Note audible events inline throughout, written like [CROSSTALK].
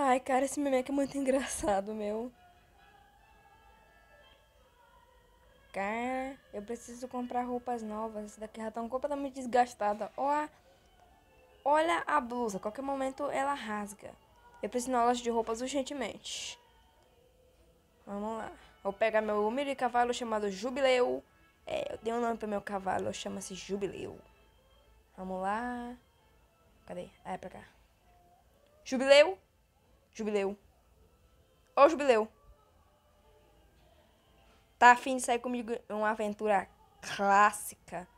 Ai, cara, esse meme é muito [LAUGHS] engraçado, meu. Cara, eu preciso comprar roupas novas. Essa daqui já estão tá completamente desgastada. Ó, olha a blusa. Qualquer momento ela rasga. Eu preciso ir na loja de roupas urgentemente. Vamos lá. Vou pegar meu humilde cavalo chamado Jubileu. É, eu dei um nome pro meu cavalo. Chama-se Jubileu. Vamos lá. Cadê? Ah, é pra cá. Jubileu. Jubileu. Ô, Jubileu. Tá afim de sair comigo uma aventura clássica?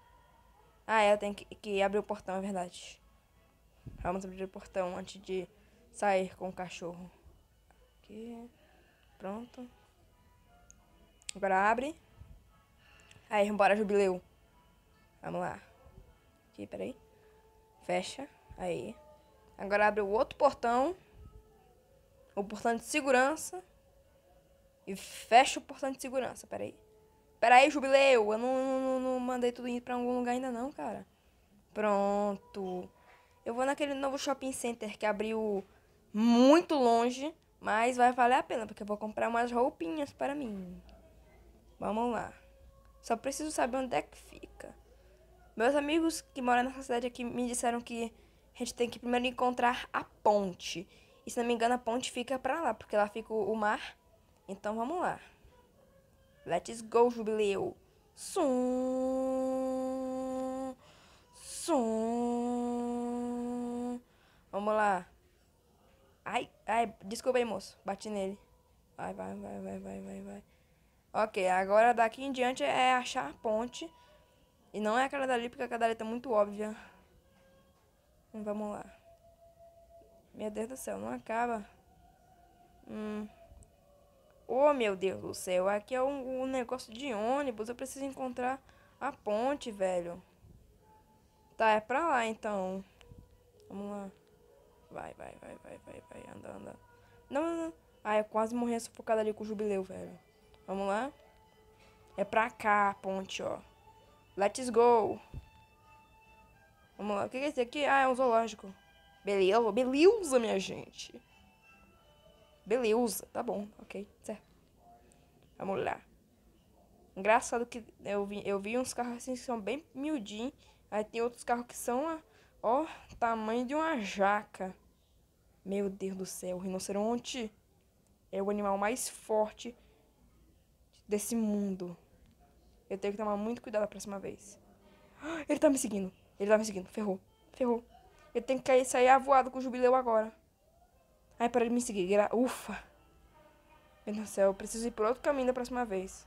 Ah, é, eu tenho que, que abrir o portão, é verdade. Vamos abrir o portão antes de sair com o cachorro. Aqui. Pronto. Agora abre. Aí, bora, jubileu. Vamos lá. Aqui, peraí. Fecha. Aí. Agora abre o outro portão o portão de segurança e fecha o portão de segurança. Peraí. Peraí, jubileu. Eu não, não, não mandei tudo ir pra algum lugar ainda não, cara. Pronto. Eu vou naquele novo shopping center que abriu muito longe, mas vai valer a pena, porque eu vou comprar umas roupinhas para mim. Vamos lá. Só preciso saber onde é que fica. Meus amigos que moram nessa cidade aqui me disseram que a gente tem que primeiro encontrar a ponte. E se não me engano, a ponte fica pra lá, porque lá fica o mar. Então vamos lá. Let's go, jubileu. Sum. Sum. Vamos lá. Ai, ai, desculpa aí, moço. Bati nele. Vai, vai, vai, vai, vai, vai, vai. Ok, agora daqui em diante é achar a ponte. E não é aquela dali, porque aquela dali tá muito óbvia. Vamos lá. Meu Deus do céu, não acaba. Hum. Oh, meu Deus do céu, aqui é um, um negócio de ônibus. Eu preciso encontrar a ponte, velho. Tá, é pra lá, então. Vamos lá. Vai, vai, vai, vai, vai, vai. Anda, anda. Não, não, não. Ah, eu quase morri sufocada ali com o jubileu, velho. Vamos lá? É pra cá a ponte, ó. Let's go. Vamos lá. O que é isso aqui? Ah, é um zoológico. Beleza? Beleza, minha gente. Beleza, tá bom, ok, certo. Vamos lá. Engraçado que eu vi, eu vi uns carros assim que são bem miudinhos. Aí tem outros carros que são, ó, tamanho de uma jaca. Meu Deus do céu, o rinoceronte é o animal mais forte desse mundo. Eu tenho que tomar muito cuidado a próxima vez. Ah, ele tá me seguindo. Ele tá me seguindo. Ferrou. Ferrou. Eu tenho que sair avoado com o jubileu agora. Ai, para de me seguir. Gra... Ufa! Meu Deus do céu, eu preciso ir por outro caminho da próxima vez.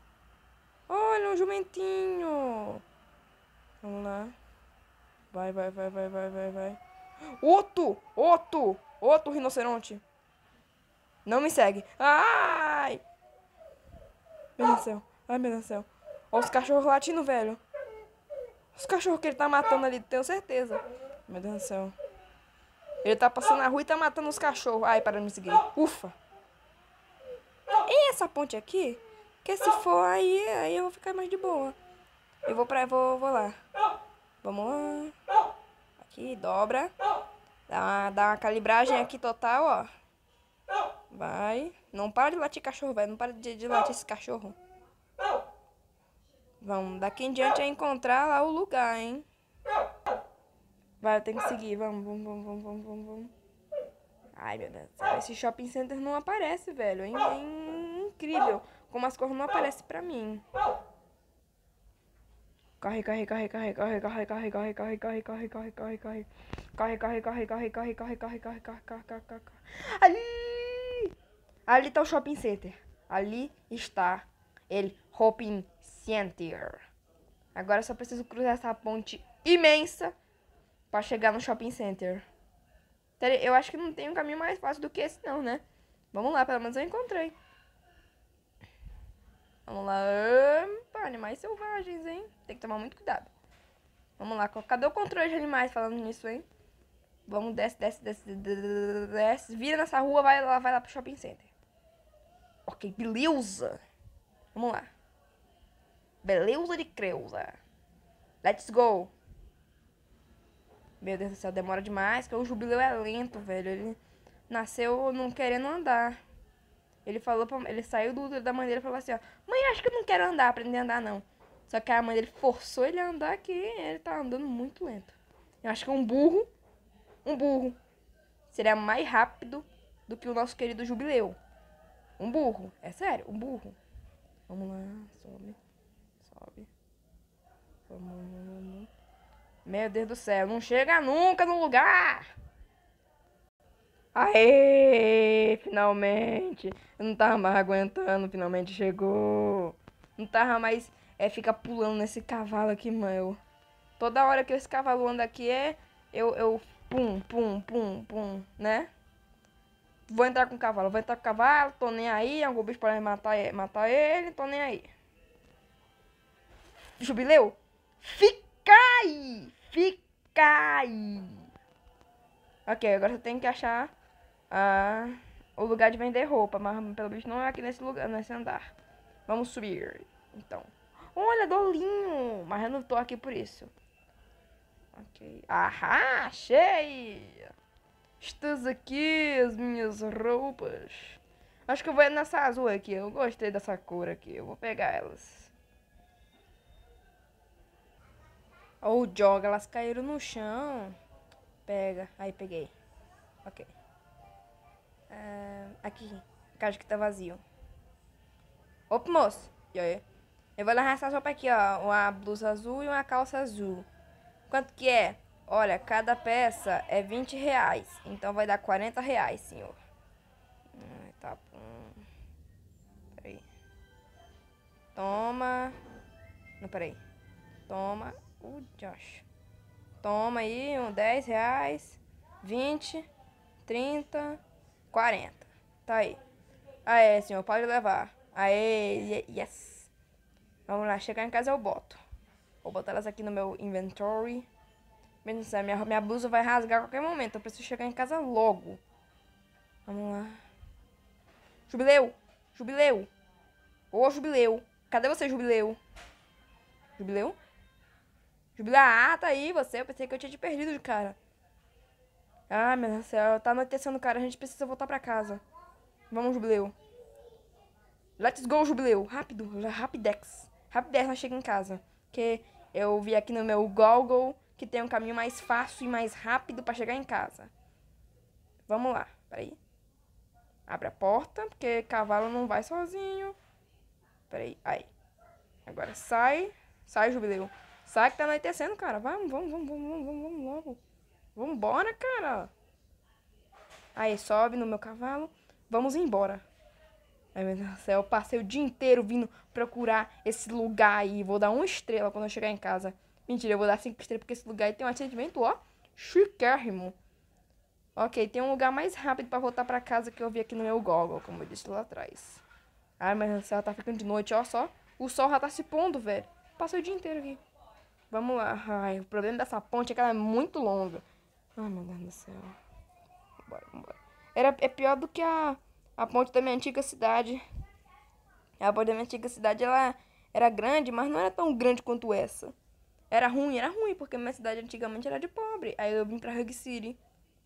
Olha, um jumentinho! Vamos lá. Vai, vai, vai, vai, vai, vai, vai. Outro! Outro! Outro rinoceronte! Não me segue. Ai! Meu Deus do céu. Ai, meu Deus do céu. Olha os cachorros latindo, velho. Os cachorros que ele tá matando ali, tenho certeza. Meu Deus do céu. Ele tá passando na rua e tá matando os cachorros. Ai, para de me seguir. Ufa. E essa ponte aqui? Que se for aí, aí eu vou ficar mais de boa. Eu vou pra... Vou, vou lá. Vamos lá. Aqui, dobra. Dá uma, dá uma calibragem aqui total, ó. Vai. Não para de latir cachorro, velho. Não para de, de latir esse cachorro. Vamos, daqui em diante é encontrar lá o lugar, hein? Vai, eu tenho que seguir. Vamos, vamos, vamos, vamos, vamos, vamos. Ai, meu Deus. Esse shopping center não aparece, velho. É incrível. Como as cores não aparecem pra mim. Corre, corre, corre, corre, corre, corre, corre, corre, corre, corre, corre, corre, corre, corre. Corre, corre, corre, corre, corre, corre, corre, corre, corre, corre, corre, corre. corre, Ali! Ali tá o shopping center. Ali está ele, corre, center. Agora só preciso cruzar essa ponte imensa para chegar no shopping center. Eu acho que não tem um caminho mais fácil do que esse não, né? Vamos lá, pelo menos eu encontrei. Vamos lá. Opa, animais selvagens, hein? Tem que tomar muito cuidado. Vamos lá. Cadê o controle de animais falando nisso, hein? Vamos, desce, desce, desce, desce. Vira nessa rua, vai lá, vai lá pro shopping center. Ok, beleza. Vamos lá. Beleza de Creuza. Let's go. Meu Deus do céu, demora demais, porque o jubileu é lento, velho. Ele nasceu não querendo andar. Ele falou pra, ele saiu do da mãe dele e falou assim, ó, mãe, acho que eu não quero andar, aprender a andar não. Só que a mãe dele forçou ele a andar que ele tá andando muito lento. Eu acho que um burro, um burro, seria mais rápido do que o nosso querido jubileu. Um burro, é sério, um burro. Vamos lá, sobe, sobe. Vamos lá. Meu Deus do céu, não chega nunca no lugar! Aê! Finalmente! Eu não tava mais aguentando, finalmente chegou! Não tava mais. É, fica pulando nesse cavalo aqui, mano. Toda hora que esse cavalo anda aqui é. Eu. eu pum, pum, pum, pum, né? Vou entrar com o cavalo, vou entrar com o cavalo, tô nem aí. Algum bicho pode matar, é, matar ele, tô nem aí. Jubileu? Fica aí! Fica aí. Ok, agora eu tenho que achar ah, o lugar de vender roupa. Mas pelo visto não é aqui nesse lugar, nesse andar. Vamos subir. Então. Olha, dolinho! Mas eu não tô aqui por isso. Ok. Ahá, achei! Estas aqui, as minhas roupas. Acho que eu vou nessa azul aqui. Eu gostei dessa cor aqui. Eu vou pegar elas. Ou joga, elas caíram no chão. Pega. Aí peguei. Ok. É, aqui. A caixa que tá vazio. Opa, moço. E aí? Eu vou levar essa roupa aqui, ó. Uma blusa azul e uma calça azul. Quanto que é? Olha, cada peça é 20 reais. Então vai dar 40 reais, senhor. tá bom. Peraí. Toma. Não, peraí. Toma o Josh. Toma aí um 10 reais, 20, 30, 40. Tá aí. Aê, senhor, pode levar. Aê, yes. Vamos lá, chegar em casa eu boto. Vou botar elas aqui no meu inventory. Pensando, minha, minha blusa vai rasgar a qualquer momento. Eu preciso chegar em casa logo. Vamos lá. Jubileu! Jubileu! Ô, Jubileu! Cadê você, Jubileu? Jubileu? Jubilar, tipo, ah, tá aí você. Eu pensei que eu tinha te perdido, cara. Ah, meu Deus do céu, tá anoitecendo, cara. A gente precisa voltar pra casa. Vamos, Jubileu. Let's go, Jubileu. Rápido, rapidex. Rapidex, nós chegamos em casa. Porque eu vi aqui no meu Google que tem um caminho mais fácil e mais rápido pra chegar em casa. Vamos lá, peraí. Abre a porta, porque cavalo não vai sozinho. Peraí, aí. Agora sai. Sai, Jubileu. Sai que tá anoitecendo, cara. Vamos, vamos, vamos, vamos, vamos, vamos logo. Vambora, cara. Aí sobe no meu cavalo. Vamos embora. Ai, meu Deus do céu, eu passei o dia inteiro vindo procurar esse lugar aí. Vou dar uma estrela quando eu chegar em casa. Mentira, eu vou dar cinco estrelas porque esse lugar aí tem um atendimento, ó, chiquérrimo. Ok, tem um lugar mais rápido para voltar para casa que eu vi aqui no meu Google, como eu disse lá atrás. Ai, mas céu tá ficando de noite, ó só. O sol já tá se pondo, velho. Passei o dia inteiro aqui. Vamos lá. Ai, o problema dessa ponte é que ela é muito longa. Ai, meu Deus do céu. Vambora, vambora. Era, é pior do que a, a ponte da minha antiga cidade. A ponte da minha antiga cidade, ela era grande, mas não era tão grande quanto essa. Era ruim, era ruim, porque minha cidade antigamente era de pobre. Aí eu vim pra Hug City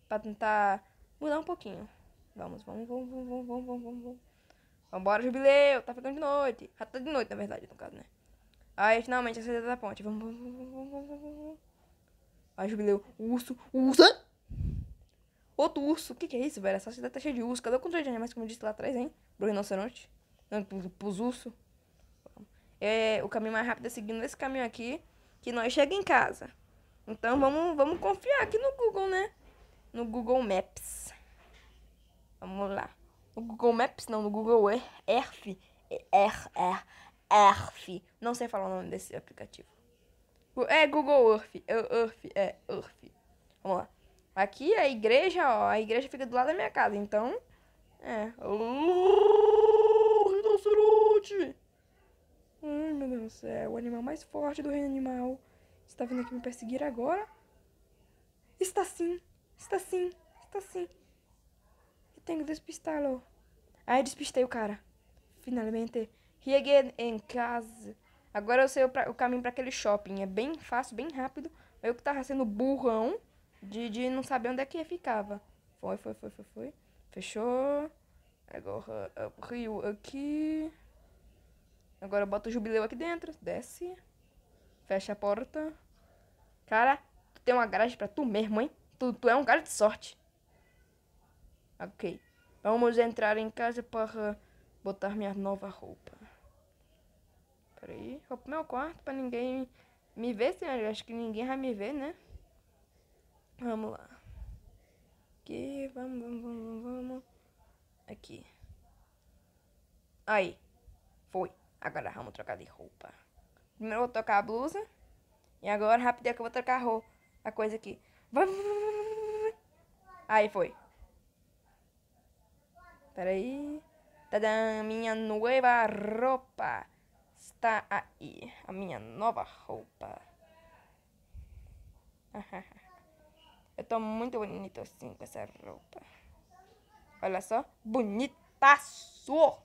pra tentar mudar um pouquinho. Vamos, vamos, vamos, vamos, vamos, vamos, vamos. Vambora, jubileu! Tá ficando de noite. Já tá de noite, na verdade, no caso, né? Aí finalmente acertei da ponte. Vamos, vamos, vamos, vamos, vamos. Aí jubileu. Urso, urso. Outro urso. O que, que é isso, velho? Essa cidade tá cheia de urso. Cadê o controle de animais, como eu disse lá atrás, hein? Pro rinoceronte. Não, pros ursos. É, o caminho mais rápido é seguindo esse caminho aqui. Que nós chega em casa. Então vamos, vamos confiar aqui no Google, né? No Google Maps. Vamos lá. No Google Maps, não, no Google Earth. Earth, Earth Earth. Não sei falar o nome desse aplicativo. É Google Earth. Earth, é Earth. Vamos lá. Aqui é a igreja, ó. A igreja fica do lado da minha casa, então. É. Rinoceronte! Ai, meu Deus do céu. O animal mais forte do reino animal. Está vindo aqui me perseguir agora? Está sim. Está sim. Está sim. Eu tenho que despistá-lo. Ai, despistei o cara. Finalmente. Cheguei em casa. Agora eu sei o, pra, o caminho para aquele shopping. É bem fácil, bem rápido. Eu que tava sendo burrão de, de não saber onde é que ficava. Foi, foi, foi, foi, foi. Fechou. Agora abriu é aqui. Agora bota o jubileu aqui dentro. Desce. Fecha a porta. Cara, tu tem uma garagem pra tu mesmo, hein? Tu, tu é um cara de sorte. Ok. Vamos entrar em casa para botar minha nova roupa por Vou pro meu quarto pra ninguém me ver, senhor assim, Acho que ninguém vai me ver, né? Vamos lá. Aqui, vamos, vamos, vamos, vamos. Aqui. Aí. Foi. Agora vamos trocar de roupa. Primeiro eu vou trocar a blusa. E agora, rapidinho, é que eu vou trocar a roupa. A coisa aqui. Aí foi. Peraí. Tadã, minha nova roupa. Está aí a minha nova roupa. [LAUGHS] Eu tô muito bonito assim com essa roupa. Olha só, bonitaço!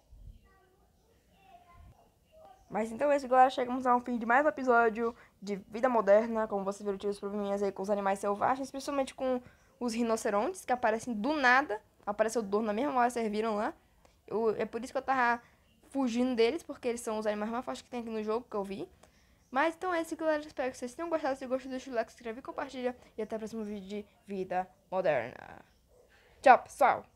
Mas então é isso, galera. Chegamos ao fim de mais um episódio de Vida Moderna, como vocês viram, tive probleminhas aí com os animais selvagens, principalmente com os rinocerontes, que aparecem do nada. Apareceu o na mesma hora, serviram lá. Eu, é por isso que eu tava fugindo deles, porque eles são os animais mais fortes que tem aqui no jogo, que eu vi. Mas então é isso, galera. Espero que vocês tenham gostado. Se gostou, deixa o like, se inscreve, compartilha. E até o próximo vídeo de Vida Moderna. Tchau, pessoal!